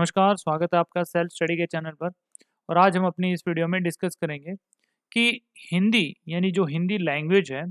नमस्कार स्वागत है आपका सेल्फ स्टडी के चैनल पर और आज हम अपनी इस वीडियो में डिस्कस करेंगे कि हिंदी यानी जो हिंदी लैंग्वेज है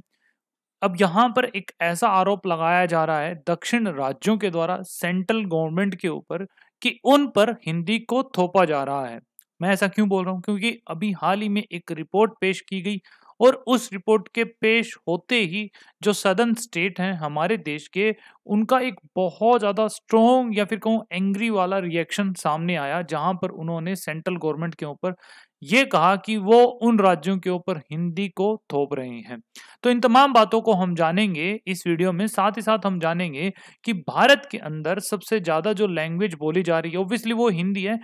अब यहाँ पर एक ऐसा आरोप लगाया जा रहा है दक्षिण राज्यों के द्वारा सेंट्रल गवर्नमेंट के ऊपर कि उन पर हिंदी को थोपा जा रहा है मैं ऐसा क्यों बोल रहा हूँ क्योंकि अभी हाल ही में एक रिपोर्ट पेश की गई और उस रिपोर्ट के पेश होते ही जो सदर्न स्टेट हैं हमारे देश के उनका एक बहुत ज़्यादा स्ट्रॉन्ग या फिर कहूँ एंग्री वाला रिएक्शन सामने आया जहाँ पर उन्होंने सेंट्रल गवर्नमेंट के ऊपर ये कहा कि वो उन राज्यों के ऊपर हिंदी को थोप रहे हैं तो इन तमाम बातों को हम जानेंगे इस वीडियो में साथ ही साथ हम जानेंगे कि भारत के अंदर सबसे ज़्यादा जो लैंग्वेज बोली जा रही है ओब्वियसली वो हिंदी है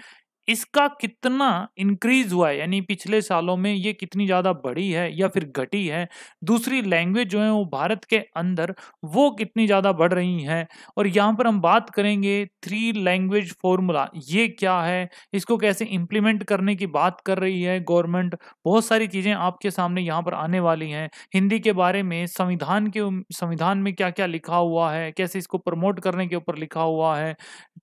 इसका कितना इंक्रीज हुआ है यानी पिछले सालों में ये कितनी ज़्यादा बढ़ी है या फिर घटी है दूसरी लैंग्वेज जो है वो भारत के अंदर वो कितनी ज़्यादा बढ़ रही हैं और यहाँ पर हम बात करेंगे थ्री लैंग्वेज फॉर्मूला ये क्या है इसको कैसे इम्प्लीमेंट करने की बात कर रही है गवर्नमेंट बहुत सारी चीज़ें आपके सामने यहाँ पर आने वाली हैं हिंदी के बारे में संविधान के संविधान में क्या क्या लिखा हुआ है कैसे इसको प्रमोट करने के ऊपर लिखा हुआ है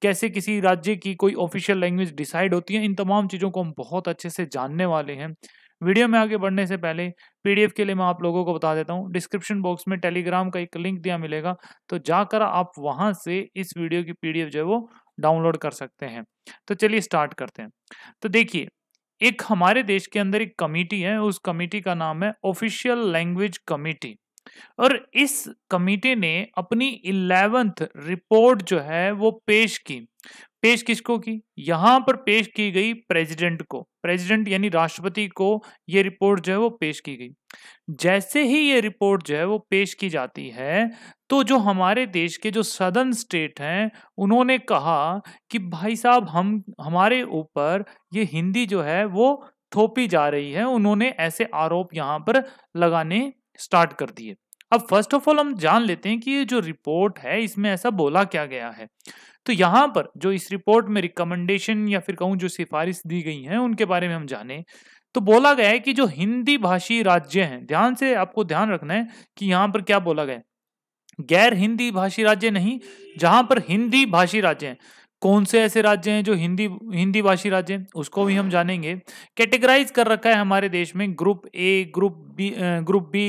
कैसे किसी राज्य की कोई ऑफिशियल लैंग्वेज डिसाइड प्रोवाइड होती हैं इन तमाम चीज़ों को हम बहुत अच्छे से जानने वाले हैं वीडियो में आगे बढ़ने से पहले पीडीएफ के लिए मैं आप लोगों को बता देता हूं डिस्क्रिप्शन बॉक्स में टेलीग्राम का एक लिंक दिया मिलेगा तो जाकर आप वहां से इस वीडियो की पीडीएफ जो है वो डाउनलोड कर सकते हैं तो चलिए स्टार्ट करते हैं तो देखिए एक हमारे देश के अंदर एक कमेटी है उस कमेटी का नाम है ऑफिशियल लैंग्वेज कमेटी और इस कमेटी ने अपनी इलेवेंथ रिपोर्ट जो है वो पेश की पेश किसको की यहाँ पर पेश की गई प्रेसिडेंट को प्रेसिडेंट यानी राष्ट्रपति को ये रिपोर्ट जो है वो पेश की गई जैसे ही ये रिपोर्ट जो है वो पेश की जाती है तो जो हमारे देश के जो सदन स्टेट हैं उन्होंने कहा कि भाई साहब हम हमारे ऊपर ये हिंदी जो है वो थोपी जा रही है उन्होंने ऐसे आरोप यहाँ पर लगाने स्टार्ट कर दिए अब फर्स्ट ऑफ ऑल हम जान लेते हैं कि ये जो रिपोर्ट है इसमें ऐसा बोला क्या गया है तो यहाँ पर जो इस रिपोर्ट में रिकमेंडेशन या फिर कहूँ जो सिफारिश दी गई है उनके बारे में हम जाने तो बोला गया है कि जो हिंदी भाषी राज्य हैं ध्यान से आपको ध्यान रखना है कि यहाँ पर क्या बोला गया गैर हिंदी भाषी राज्य नहीं जहां पर हिंदी भाषी राज्य हैं कौन से ऐसे राज्य हैं जो हिंदी हिंदी भाषी राज्य हैं उसको भी हम जानेंगे कैटेगराइज कर रखा है हमारे देश में group A group B group B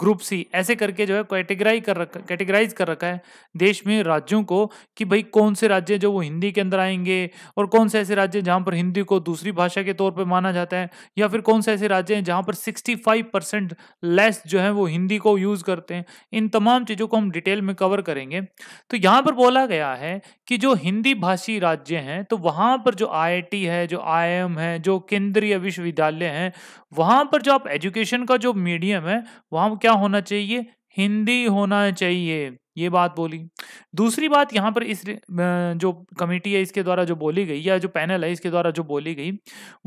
group C ऐसे करके जो है कैटेगराइज कर रखा कैटेगराइज कर रखा है देश में राज्यों को कि भाई कौन से राज्य जो वो हिंदी के अंदर आएंगे और कौन से ऐसे राज्य जहाँ पर हिंदी को दूसरी भाषा के तौर पर माना जाता है या फिर कौन से ऐसे राज्य हैं जहाँ पर सिक्सटी फाइव परसेंट लेस जो है वो हिंदी को यूज़ करते हैं इन तमाम चीज़ों को हम डिटेल में कवर करेंगे तो यहाँ पर बोला गया है कि जो हिंदी भाषा छियासी राज्य हैं तो वहाँ पर जो आईआईटी है जो आईएम है जो केंद्रीय विश्वविद्यालय हैं वहाँ पर जो आप एजुकेशन का जो मीडियम है वहाँ क्या होना चाहिए हिंदी होना चाहिए ये बात बोली दूसरी बात यहाँ पर इस जो कमेटी है इसके द्वारा जो बोली गई या जो पैनल है इसके द्वारा जो बोली गई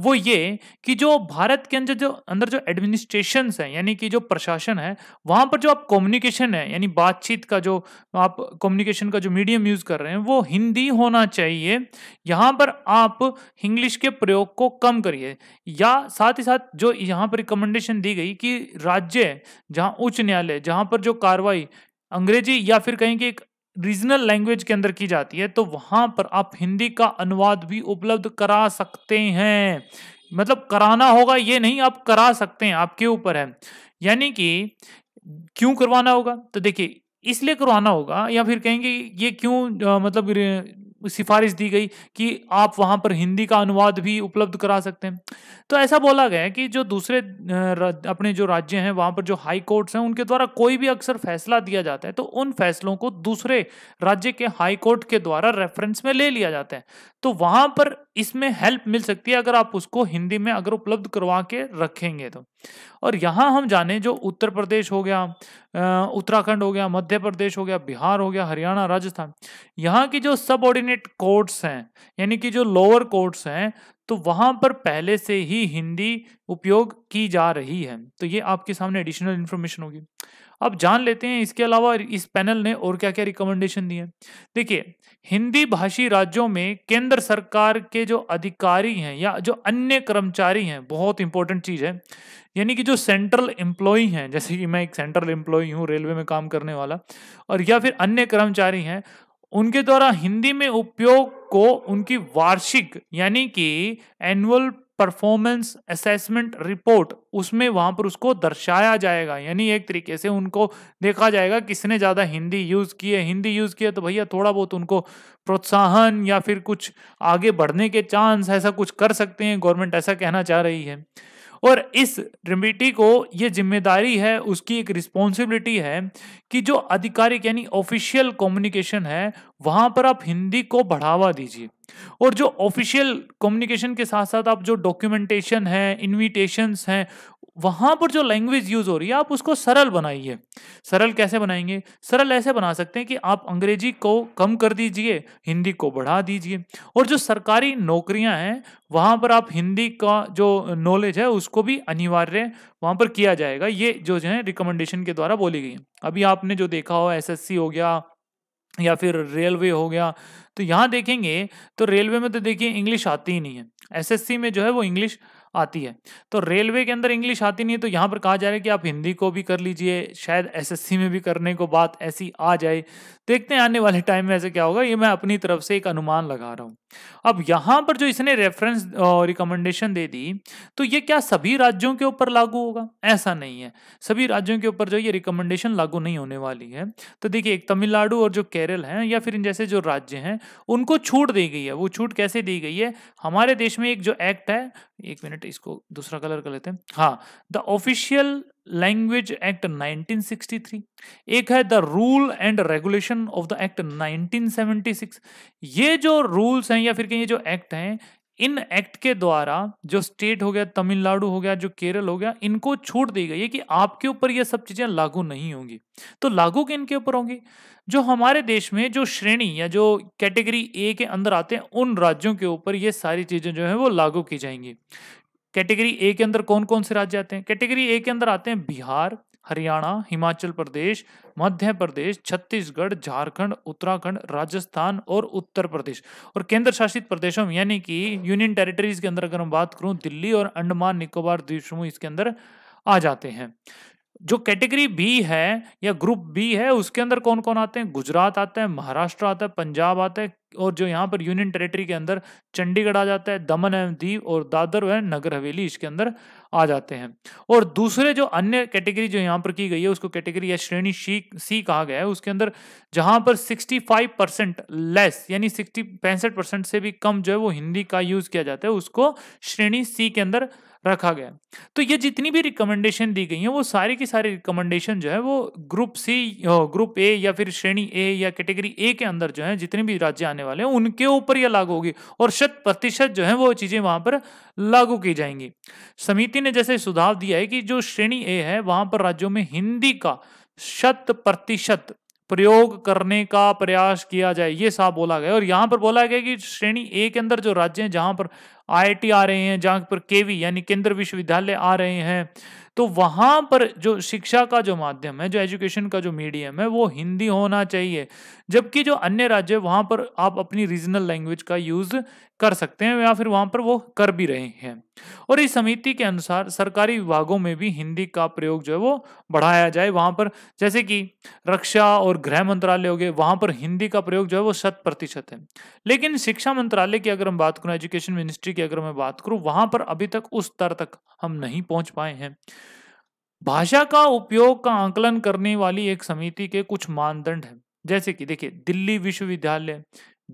वो ये कि जो भारत के अंदर जो अंदर जो एडमिनिस्ट्रेशन है यानी कि जो प्रशासन है वहाँ पर जो आप कम्युनिकेशन है यानी बातचीत का जो आप कम्युनिकेशन का जो मीडियम यूज़ कर रहे हैं वो हिंदी होना चाहिए यहाँ पर आप इंग्लिश के प्रयोग को कम करिए या साथ ही साथ जो यहाँ पर रिकमेंडेशन दी गई कि राज्य जहाँ उच्च न्यायालय जहाँ पर जो कार्रवाई अंग्रेजी या फिर कहीं की एक रीजनल लैंग्वेज के अंदर की जाती है तो वहां पर आप हिंदी का अनुवाद भी उपलब्ध करा सकते हैं मतलब कराना होगा ये नहीं आप करा सकते हैं आपके ऊपर है यानी कि क्यों करवाना होगा तो देखिए इसलिए करवाना होगा या फिर कहेंगे ये क्यों मतलब सिफारिश दी गई कि आप वहाँ पर हिंदी का अनुवाद भी उपलब्ध करा सकते हैं तो ऐसा बोला गया है कि जो दूसरे अपने जो राज्य हैं वहाँ पर जो हाई कोर्ट्स हैं उनके द्वारा कोई भी अक्सर फैसला दिया जाता है तो उन फैसलों को दूसरे राज्य के हाई कोर्ट के द्वारा रेफरेंस में ले लिया जाता है तो वहाँ पर इसमें हेल्प मिल सकती है अगर आप उसको हिंदी में अगर उपलब्ध करवा के रखेंगे तो और यहाँ हम जाने जो उत्तर प्रदेश हो गया उत्तराखंड हो गया मध्य प्रदेश हो गया बिहार हो गया हरियाणा राजस्थान यहाँ की जो सब ऑर्डिनेट कोर्ट्स हैं यानी कि जो लोअर कोर्ट्स हैं तो वहाँ पर पहले से ही हिंदी उपयोग की जा रही है तो ये आपके सामने एडिशनल इन्फॉर्मेशन होगी अब जान लेते हैं इसके अलावा इस पैनल ने और क्या क्या रिकमेंडेशन दिए देखिए हिंदी भाषी राज्यों में केंद्र सरकार के जो अधिकारी हैं या जो अन्य कर्मचारी हैं बहुत इंपॉर्टेंट चीज़ है यानी कि जो सेंट्रल एम्प्लॉय हैं जैसे कि मैं एक सेंट्रल एम्प्लॉय हूँ रेलवे में काम करने वाला और या फिर अन्य कर्मचारी हैं उनके द्वारा हिंदी में उपयोग को उनकी वार्षिक यानी कि एनुअल परफॉर्मेंस असेसमेंट रिपोर्ट उसमें वहाँ पर उसको दर्शाया जाएगा यानी एक तरीके से उनको देखा जाएगा किसने ज़्यादा हिंदी यूज़ किए हिंदी यूज़ किए तो भैया थोड़ा बहुत उनको प्रोत्साहन या फिर कुछ आगे बढ़ने के चांस ऐसा कुछ कर सकते हैं गवर्नमेंट ऐसा कहना चाह रही है और इस रेमिटी को ये जिम्मेदारी है उसकी एक रिस्पॉन्सिबिलिटी है कि जो आधिकारिक यानी ऑफिशियल कम्युनिकेशन है वहाँ पर आप हिंदी को बढ़ावा दीजिए और जो ऑफिशियल कम्युनिकेशन के साथ साथ आप जो डॉक्यूमेंटेशन है इन्विटेशंस हैं वहां पर जो लैंग्वेज यूज हो रही है आप उसको सरल बनाइए सरल कैसे बनाएंगे सरल ऐसे बना सकते हैं कि आप अंग्रेजी को कम कर दीजिए हिंदी को बढ़ा दीजिए और जो सरकारी नौकरियां हैं वहां पर आप हिंदी का जो नॉलेज है उसको भी अनिवार्य वहां पर किया जाएगा ये जो जो है रिकमेंडेशन के द्वारा बोली गई अभी आपने जो देखा हो एस हो गया या फिर रेलवे हो गया तो यहाँ देखेंगे तो रेलवे में तो देखिए इंग्लिश आती ही नहीं है एसएससी में जो है वो इंग्लिश आती है तो रेलवे के अंदर इंग्लिश आती नहीं है तो यहाँ पर कहा जा रहा है कि आप हिंदी को भी कर लीजिए शायद एसएससी में भी करने को बात ऐसी आ जाए देखते हैं आने वाले टाइम में ऐसे क्या होगा ये मैं अपनी तरफ से एक अनुमान लगा रहा हूँ अब यहाँ पर जो इसने रेफरेंस रिकमेंडेशन दे दी तो ये क्या सभी राज्यों के ऊपर लागू होगा ऐसा नहीं है सभी राज्यों के ऊपर जो ये रिकमेंडेशन लागू नहीं होने वाली है तो देखिए एक तमिलनाडु और जो केरल हैं या फिर जैसे जो राज्य हैं उनको छूट दी गई है वो छूट कैसे दी गई है हमारे देश में एक जो एक्ट है एक मिनट इसको दूसरा कलर कर लेते हैं हाँ द ऑफिशियल लैंग्वेज एक्ट 1963 एक है the rule and regulation of the act 1976 ये जो रूल्स हैं या फिर कहीं ये जो एक्ट हैं इन एक्ट के द्वारा जो स्टेट हो गया तमिलनाडु हो गया जो केरल हो गया इनको छूट दी गई है कि आपके ऊपर ये सब चीज़ें लागू नहीं होंगी तो लागू किन के ऊपर होंगी जो हमारे देश में जो श्रेणी या जो कैटेगरी ए के अंदर आते हैं उन राज्यों के ऊपर ये सारी चीज़ें जो है वो लागू की जाएंगी कैटेगरी ए के अंदर कौन कौन से राज्य आते हैं कैटेगरी ए के अंदर आते हैं बिहार हरियाणा हिमाचल प्रदेश मध्य प्रदेश छत्तीसगढ़ झारखंड उत्तराखंड राजस्थान और उत्तर प्रदेश और केंद्र शासित प्रदेशों में यानी कि यूनियन टेरिटरीज के अंदर अगर हम बात करूं दिल्ली और अंडमान निकोबार द्वीप समूह इसके अंदर आ जाते हैं जो कैटेगरी बी है या ग्रुप बी है उसके अंदर कौन कौन आते हैं गुजरात आता है महाराष्ट्र आता है पंजाब आता है और जो यहाँ पर यूनियन टेरिटरी के अंदर चंडीगढ़ आ जाता है दमन एवं दीव और दादर व नगर हवेली इसके अंदर आ जाते हैं और दूसरे जो अन्य कैटेगरी जो यहाँ पर की गई है उसको कैटेगरी या श्रेणी सी सी कहा गया है उसके अंदर जहाँ पर 65 परसेंट लेस यानी सिक्सटी पैंसठ परसेंट से भी कम जो है वो हिंदी का यूज़ किया जाता है उसको श्रेणी सी के अंदर रखा गया तो ये जितनी भी रिकमेंडेशन दी गई हैं वो सारी की सारी रिकमेंडेशन जो है वो ग्रुप सी ग्रुप ए या फिर श्रेणी ए या कैटेगरी ए के अंदर जो है जितने भी राज्य आने वाले हैं उनके ऊपर ये लागू होगी और शत प्रतिशत जो है वो चीज़ें वहां पर लागू की जाएंगी समिति ने जैसे सुझाव दिया है कि जो श्रेणी ए है वहां पर राज्यों में हिंदी का शत प्रतिशत प्रयोग करने का प्रयास किया जाए ये साफ बोला गया और यहाँ पर बोला गया कि श्रेणी ए के अंदर जो राज्य हैं जहाँ पर आईआईटी आ रहे हैं जहाँ पर केवी यानी केंद्र विश्वविद्यालय आ रहे हैं तो वहाँ पर जो शिक्षा का जो माध्यम है जो एजुकेशन का जो मीडियम है वो हिंदी होना चाहिए जबकि जो अन्य राज्य वहाँ पर आप अपनी रीजनल लैंग्वेज का यूज़ कर सकते हैं या फिर वहाँ पर वो कर भी रहे हैं और इस समिति के अनुसार सरकारी विभागों में भी हिंदी का प्रयोग जो है वो बढ़ाया जाए वहाँ पर जैसे कि रक्षा और गृह मंत्रालय हो गए वहाँ पर हिंदी का प्रयोग जो है वो शत प्रतिशत है लेकिन शिक्षा मंत्रालय की अगर हम बात करें एजुकेशन मिनिस्ट्री की अगर मैं बात करूं वहां पर अभी तक उस स्तर तक हम नहीं पहुंच पाए हैं भाषा का उपयोग का आंकलन करने वाली एक समिति के कुछ मानदंड हैं जैसे कि देखिए दिल्ली विश्वविद्यालय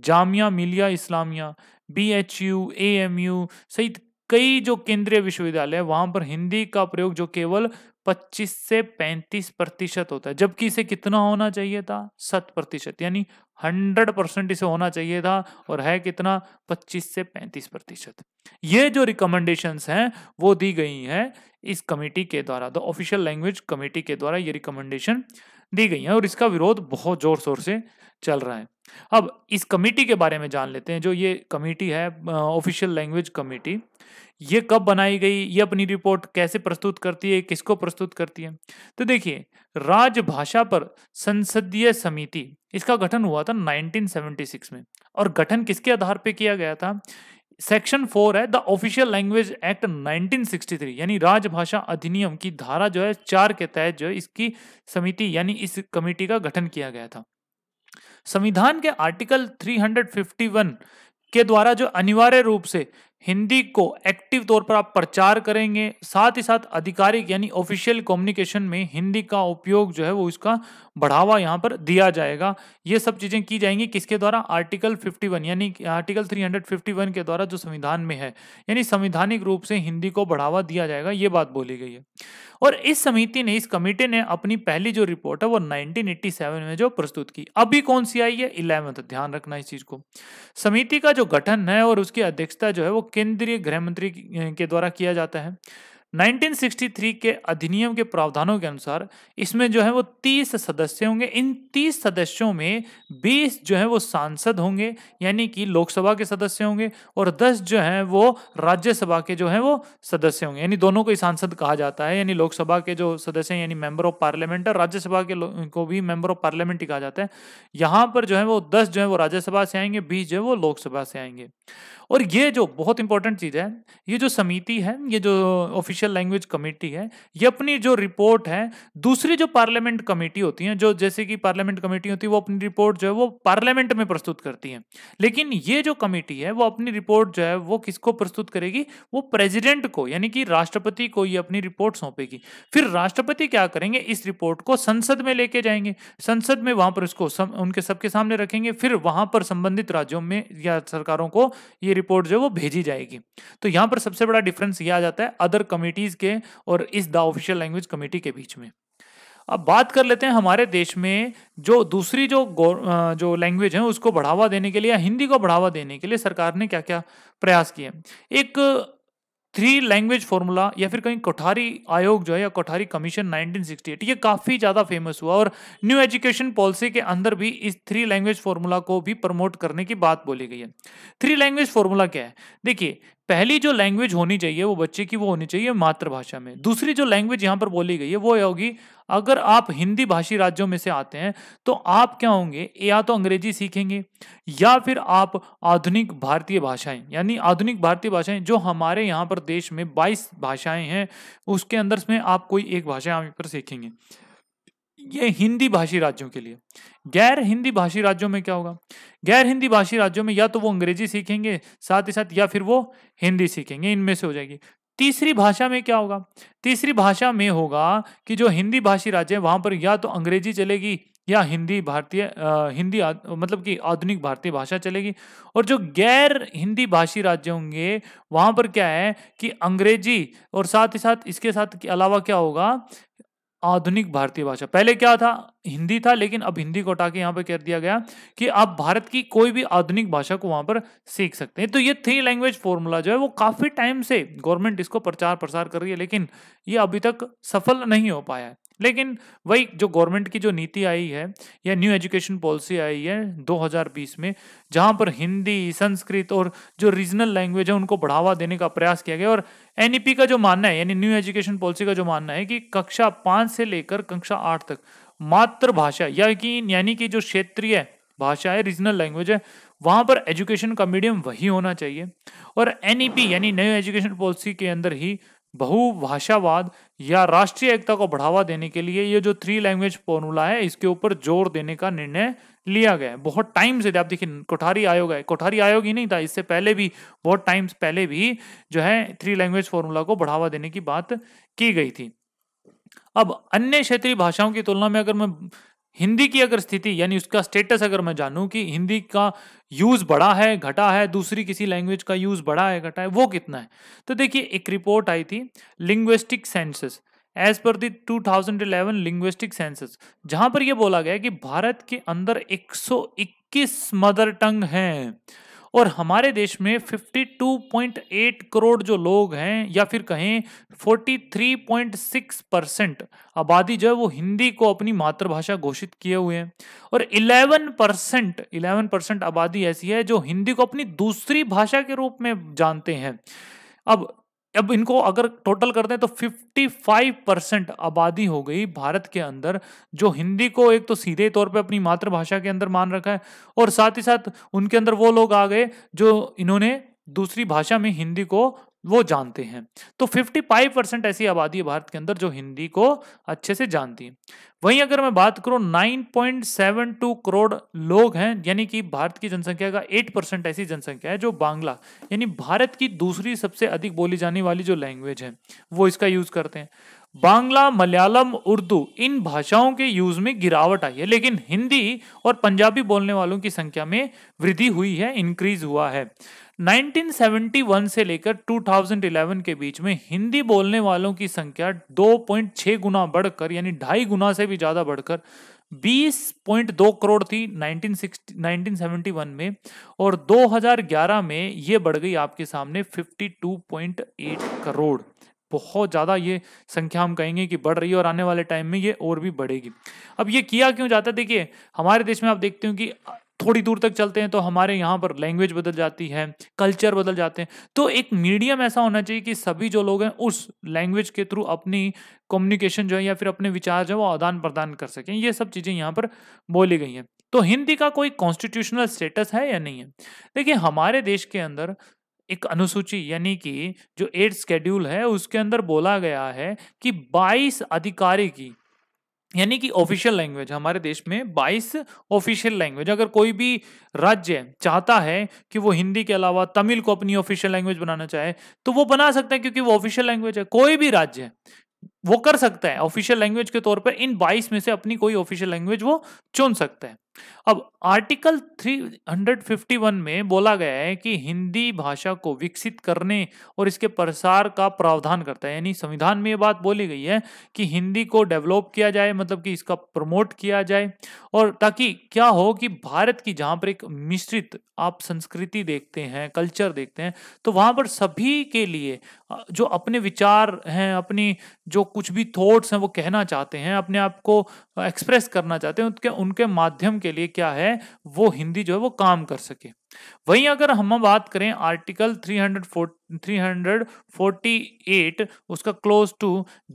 Jamia Millia Islamia B H U A M U सहित कई जो केंद्रीय विश्वविद्यालय है वहां पर हिंदी का प्रयोग जो केवल 25 से 35 प्रतिशत होता है जबकि इसे कितना होना चाहिए था सत प्रतिशत यानी 100 परसेंट इसे होना चाहिए था और है कितना 25 से 35 प्रतिशत ये जो रिकमेंडेशन हैं वो दी गई हैं इस कमेटी के द्वारा द ऑफिशियल लैंग्वेज कमेटी के द्वारा ये रिकमेंडेशन दी गई हैं और इसका विरोध बहुत जोर शोर से चल रहा है अब इस कमेटी के बारे में जान लेते हैं जो ये कमेटी है ऑफिशियल लैंग्वेज कमेटी ये कब बनाई गई ये अपनी रिपोर्ट कैसे प्रस्तुत करती है किसको प्रस्तुत करती है तो देखिए राजभाषा पर संसदीय समिति इसका गठन हुआ था 1976 में और गठन किसके आधार पे किया गया था सेक्शन फोर है द ऑफिशियल लैंग्वेज एक्ट 1963 यानी राजभाषा अधिनियम की धारा जो है चार के तहत जो है इसकी समिति यानी इस कमेटी का गठन किया गया था संविधान के आर्टिकल 351 के द्वारा जो अनिवार्य रूप से हिंदी को एक्टिव तौर पर आप प्रचार करेंगे साथ ही साथ आधिकारिक यानी ऑफिशियल कम्युनिकेशन में हिंदी का उपयोग जो है वो इसका बढ़ावा यहाँ पर दिया जाएगा ये सब चीज़ें की जाएंगी किसके द्वारा आर्टिकल 51 यानी आर्टिकल 351 के द्वारा जो संविधान में है यानी संविधानिक रूप से हिंदी को बढ़ावा दिया जाएगा ये बात बोली गई है और इस समिति ने इस कमेटी ने अपनी पहली जो रिपोर्ट है वो नाइनटीन में जो प्रस्तुत की अभी कौन सी आई है इलेवंथ ध्यान रखना इस चीज़ को समिति का जो गठन है और उसकी अध्यक्षता जो है वो केंद्रीय गृह मंत्री के द्वारा किया जाता है 1963 के अधिनियम के प्रावधानों के अनुसार इसमें जो है वो 30 सदस्य होंगे इन 30 सदस्यों में 20 जो है वो सांसद होंगे यानी कि लोकसभा के सदस्य होंगे और 10 जो है वो राज्यसभा के जो है वो सदस्य होंगे यानी दोनों को ही सांसद कहा जाता है यानी लोकसभा के जो सदस्य हैं यानी मेंबर ऑफ पार्लियामेंट है राज्यसभा के को भी मेंबर ऑफ पार्लियामेंट ही कहा जाता है यहाँ पर जो है वो दस जो है वो राज्यसभा से आएंगे बीस जो है वो लोकसभा से आएंगे और ये जो बहुत इंपॉर्टेंट चीज़ है ये जो समिति है ये जो ऑफिशियल लैंग्वेज कमेटी है ये अपनी जो रिपोर्ट है दूसरी जो पार्लियामेंट कमेटी होती है जो जैसे कि पार्लियामेंट कमेटी होती है वो अपनी रिपोर्ट जो है वो पार्लियामेंट में प्रस्तुत करती है लेकिन ये जो कमेटी है वो अपनी रिपोर्ट जो है वो किसको प्रस्तुत करेगी वो प्रेजिडेंट को यानी कि राष्ट्रपति को ये अपनी रिपोर्ट सौंपेगी फिर राष्ट्रपति क्या करेंगे इस रिपोर्ट को संसद में लेके जाएंगे संसद में वहां पर उसको उनके सबके सामने रखेंगे फिर वहां पर संबंधित राज्यों में या सरकारों को ये की रिपोर्ट जो है वो भेजी जाएगी तो यहाँ पर सबसे बड़ा डिफरेंस ये आ जाता है अदर कमिटीज के और इस द ऑफिशियल लैंग्वेज कमेटी के बीच में अब बात कर लेते हैं हमारे देश में जो दूसरी जो जो लैंग्वेज है उसको बढ़ावा देने के लिए या हिंदी को बढ़ावा देने के लिए सरकार ने क्या क्या प्रयास किए एक थ्री लैंग्वेज फॉर्मूला या फिर कहीं कोठारी आयोग जो है या कोठारी कमीशन 1968 ये काफ़ी ज़्यादा फेमस हुआ और न्यू एजुकेशन पॉलिसी के अंदर भी इस थ्री लैंग्वेज फॉर्मूला को भी प्रमोट करने की बात बोली गई है थ्री लैंग्वेज फॉर्मूला क्या है देखिए पहली जो लैंग्वेज होनी चाहिए वो बच्चे की वो होनी चाहिए मातृभाषा में दूसरी जो लैंग्वेज यहाँ पर बोली गई है वो होगी अगर आप हिंदी भाषी राज्यों में से आते हैं तो आप क्या होंगे या तो अंग्रेजी सीखेंगे या फिर आप आधुनिक भारतीय भाषाएं यानी आधुनिक भारतीय भाषाएं जो हमारे यहाँ पर देश में 22 भाषाएं हैं उसके अंदर में आप कोई एक भाषा यहाँ पर सीखेंगे ये हिंदी भाषी राज्यों के लिए गैर हिंदी भाषी राज्यों में क्या होगा गैर हिंदी भाषी राज्यों में या तो वो अंग्रेजी सीखेंगे साथ ही साथ या फिर वो हिंदी सीखेंगे इनमें से हो जाएगी तीसरी भाषा में क्या होगा तीसरी भाषा में होगा कि जो हिंदी भाषी राज्य है वहां पर या तो अंग्रेजी चलेगी या हिंदी भारतीय हिंदी आ, मतलब कि आधुनिक भारतीय भाषा चलेगी और जो गैर हिंदी भाषी राज्य होंगे वहां पर क्या है कि अंग्रेजी और साथ ही साथ इसके साथ के अलावा क्या होगा आधुनिक भारतीय भाषा पहले क्या था हिंदी था लेकिन अब हिंदी को हटा के यहाँ पर कह दिया गया कि आप भारत की कोई भी आधुनिक भाषा को वहाँ पर सीख सकते हैं तो ये थ्री लैंग्वेज फॉर्मूला जो है वो काफ़ी टाइम से गवर्नमेंट इसको प्रचार प्रसार कर रही है लेकिन ये अभी तक सफल नहीं हो पाया है लेकिन वही जो गवर्नमेंट की जो नीति आई है या न्यू एजुकेशन पॉलिसी आई है 2020 में जहां पर हिंदी संस्कृत और जो रीजनल लैंग्वेज है उनको बढ़ावा देने का प्रयास किया गया और एनईपी e का जो मानना है यानी न्यू एजुकेशन पॉलिसी का जो मानना है कि कक्षा पाँच से लेकर कक्षा आठ तक मातृभाषा या कि यानी कि जो क्षेत्रीय भाषा है रीजनल लैंग्वेज है वहाँ पर एजुकेशन का मीडियम वही होना चाहिए और एन e यानी नए एजुकेशन पॉलिसी के अंदर ही बहुभाषावाद या राष्ट्रीय एकता को बढ़ावा देने के लिए ये जो थ्री लैंग्वेज फॉर्मूला है इसके ऊपर जोर देने का निर्णय लिया गया है बहुत टाइम से आप देखिए कोठारी आयोग है कोठारी आयोग ही नहीं था इससे पहले भी बहुत टाइम्स पहले भी जो है थ्री लैंग्वेज फॉर्मूला को बढ़ावा देने की बात की गई थी अब अन्य क्षेत्रीय भाषाओं की तुलना में अगर मैं हिंदी की अगर स्थिति यानी उसका स्टेटस अगर मैं जानूं कि हिंदी का यूज़ बढ़ा है घटा है दूसरी किसी लैंग्वेज का यूज़ बढ़ा है घटा है वो कितना है तो देखिए एक रिपोर्ट आई थी लिंग्विस्टिक सेंसस एज पर दी 2011 लिंग्विस्टिक सेंसस जहां पर यह बोला गया कि भारत के अंदर 121 मदर टंग हैं और हमारे देश में 52.8 करोड़ जो लोग हैं या फिर कहें 43.6 परसेंट आबादी जो है वो हिंदी को अपनी मातृभाषा घोषित किए हुए हैं और 11 परसेंट इलेवन परसेंट आबादी ऐसी है जो हिंदी को अपनी दूसरी भाषा के रूप में जानते हैं अब अब इनको अगर टोटल कर दें तो 55 परसेंट आबादी हो गई भारत के अंदर जो हिंदी को एक तो सीधे तौर पे अपनी मातृभाषा के अंदर मान रखा है और साथ ही साथ उनके अंदर वो लोग आ गए जो इन्होंने दूसरी भाषा में हिंदी को वो जानते हैं तो 55 परसेंट ऐसी आबादी है भारत के अंदर जो हिंदी को अच्छे से जानती है वहीं अगर मैं बात करूं 9.72 करोड़ लोग हैं यानी कि भारत की जनसंख्या का 8 परसेंट ऐसी जनसंख्या है जो बांग्ला यानी भारत की दूसरी सबसे अधिक बोली जाने वाली जो लैंग्वेज है वो इसका यूज करते हैं बांग्ला मलयालम उर्दू इन भाषाओं के यूज में गिरावट आई है लेकिन हिंदी और पंजाबी बोलने वालों की संख्या में वृद्धि हुई है इंक्रीज हुआ है 1971 से लेकर 2011 के बीच में हिंदी बोलने वालों की संख्या 2.6 गुना बढ़कर यानी ढाई गुना से भी ज़्यादा बढ़कर 20.2 करोड़ थी 1960 1971 में और 2011 में ये बढ़ गई आपके सामने 52.8 करोड़ बहुत ज़्यादा ये संख्या हम कहेंगे कि बढ़ रही है और आने वाले टाइम में ये और भी बढ़ेगी अब ये किया क्यों जाता है देखिए हमारे देश में आप देखते हो कि थोड़ी दूर तक चलते हैं तो हमारे यहाँ पर लैंग्वेज बदल जाती है कल्चर बदल जाते हैं तो एक मीडियम ऐसा होना चाहिए कि सभी जो लोग हैं उस लैंग्वेज के थ्रू अपनी कम्युनिकेशन जो है या फिर अपने विचार जो है वो आदान प्रदान कर सकें ये सब चीज़ें यहाँ पर बोली गई हैं तो हिंदी का कोई कॉन्स्टिट्यूशनल स्टेटस है या नहीं है देखिए हमारे देश के अंदर एक अनुसूची यानी कि जो एट स्केड्यूल है उसके अंदर बोला गया है कि 22 अधिकारी की यानी कि ऑफिशियल लैंग्वेज हमारे देश में 22 ऑफिशियल लैंग्वेज अगर कोई भी राज्य चाहता है कि वो हिंदी के अलावा तमिल को अपनी ऑफिशियल लैंग्वेज बनाना चाहे तो वो बना सकता है क्योंकि वो ऑफिशियल लैंग्वेज है कोई भी राज्य वो कर सकता है ऑफिशियल लैंग्वेज के तौर पर इन 22 में से अपनी कोई ऑफिशियल लैंग्वेज वो चुन सकता है अब आर्टिकल 351 में बोला गया है कि हिंदी भाषा को विकसित करने और इसके प्रसार का प्रावधान करता है यानी संविधान में ये बात बोली गई है कि हिंदी को डेवलप किया जाए मतलब कि इसका प्रमोट किया जाए और ताकि क्या हो कि भारत की जहाँ पर एक मिश्रित आप संस्कृति देखते हैं कल्चर देखते हैं तो वहाँ पर सभी के लिए जो अपने विचार हैं अपनी जो कुछ भी थॉट्स हैं वो कहना चाहते हैं अपने आप को एक्सप्रेस करना चाहते हैं उनके उनके माध्यम के लिए क्या है वो हिंदी जो है वो काम कर सके वहीं अगर हम बात करें आर्टिकल 348 उसका क्लोज टू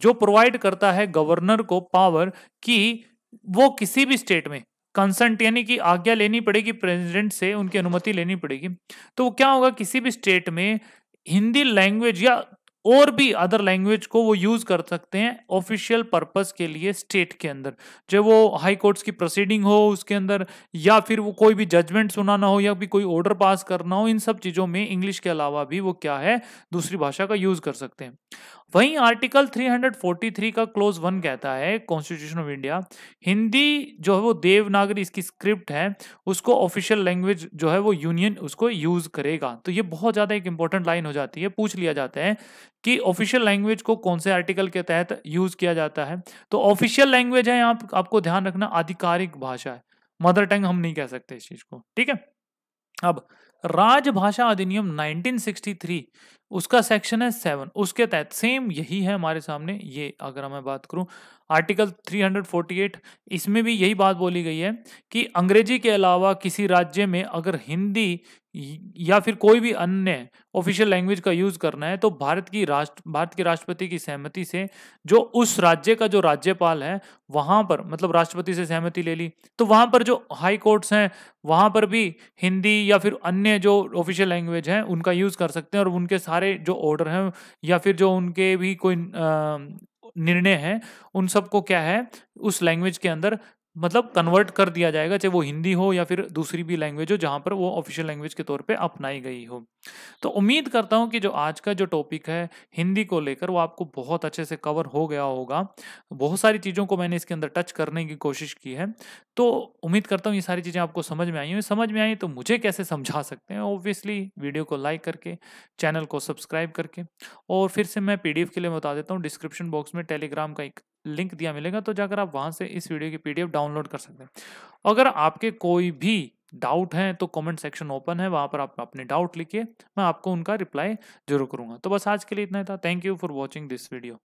जो प्रोवाइड करता है गवर्नर को पावर कि वो किसी भी स्टेट में कंसंट यानी कि आज्ञा लेनी पड़ेगी प्रेसिडेंट से उनकी अनुमति लेनी पड़ेगी तो क्या होगा किसी भी स्टेट में हिंदी लैंग्वेज या और भी अदर लैंग्वेज को वो यूज कर सकते हैं ऑफिशियल पर्पस के लिए स्टेट के अंदर जब वो हाई कोर्ट्स की प्रोसीडिंग हो उसके अंदर या फिर वो कोई भी जजमेंट सुनाना हो या भी कोई ऑर्डर पास करना हो इन सब चीज़ों में इंग्लिश के अलावा भी वो क्या है दूसरी भाषा का यूज कर सकते हैं वहीं आर्टिकल 343 का क्लोज वन कहता है कॉन्स्टिट्यूशन ऑफ इंडिया हिंदी जो है वो देवनागरी इसकी स्क्रिप्ट है उसको ऑफिशियल लैंग्वेज जो है वो यूनियन उसको यूज करेगा तो ये बहुत ज्यादा एक इंपॉर्टेंट लाइन हो जाती है पूछ लिया जाता है कि ऑफिशियल लैंग्वेज को कौन से आर्टिकल के तहत यूज किया जाता है तो ऑफिशियल लैंग्वेज है आप, आपको ध्यान रखना आधिकारिक भाषा है मदर टंग हम नहीं कह सकते इस चीज को ठीक है अब राजभाषा अधिनियम 1963 उसका सेक्शन है सेवन उसके तहत सेम यही है हमारे सामने ये अगर मैं बात करूं आर्टिकल 348 इसमें भी यही बात बोली गई है कि अंग्रेजी के अलावा किसी राज्य में अगर हिंदी या फिर कोई भी अन्य ऑफिशियल लैंग्वेज का यूज करना है तो भारत की राष्ट्र भारत के राष्ट्रपति की सहमति से जो उस राज्य का जो राज्यपाल है वहां पर मतलब राष्ट्रपति से सहमति ले ली तो वहां पर जो हाई कोर्ट्स हैं वहां पर भी हिंदी या फिर अन्य जो ऑफिशियल लैंग्वेज है उनका यूज कर सकते हैं और उनके सारे जो ऑर्डर हैं या फिर जो उनके भी कोई निर्णय हैं उन सबको क्या है उस लैंग्वेज के अंदर मतलब कन्वर्ट कर दिया जाएगा चाहे वो हिंदी हो या फिर दूसरी भी लैंग्वेज हो जहाँ पर वो ऑफिशियल लैंग्वेज के तौर पे अपनाई गई हो तो उम्मीद करता हूँ कि जो आज का जो टॉपिक है हिंदी को लेकर वो आपको बहुत अच्छे से कवर हो गया होगा बहुत सारी चीज़ों को मैंने इसके अंदर टच करने की कोशिश की है तो उम्मीद करता हूँ ये सारी चीज़ें आपको समझ में आई हैं समझ में आई तो मुझे कैसे समझा सकते हैं ऑब्वियसली वीडियो को लाइक करके चैनल को सब्सक्राइब करके और फिर से मैं पी के लिए बता देता हूँ डिस्क्रिप्शन बॉक्स में टेलीग्राम का एक हम्म। लिंक दिया मिलेगा तो जाकर आप वहाँ से इस वीडियो की पीडीएफ डाउनलोड कर सकते हैं अगर आपके कोई भी डाउट हैं तो कमेंट सेक्शन ओपन है वहाँ पर आप अपने डाउट लिखिए मैं आपको उनका रिप्लाई जरूर करूँगा तो बस आज के लिए इतना ही था thank you for watching this video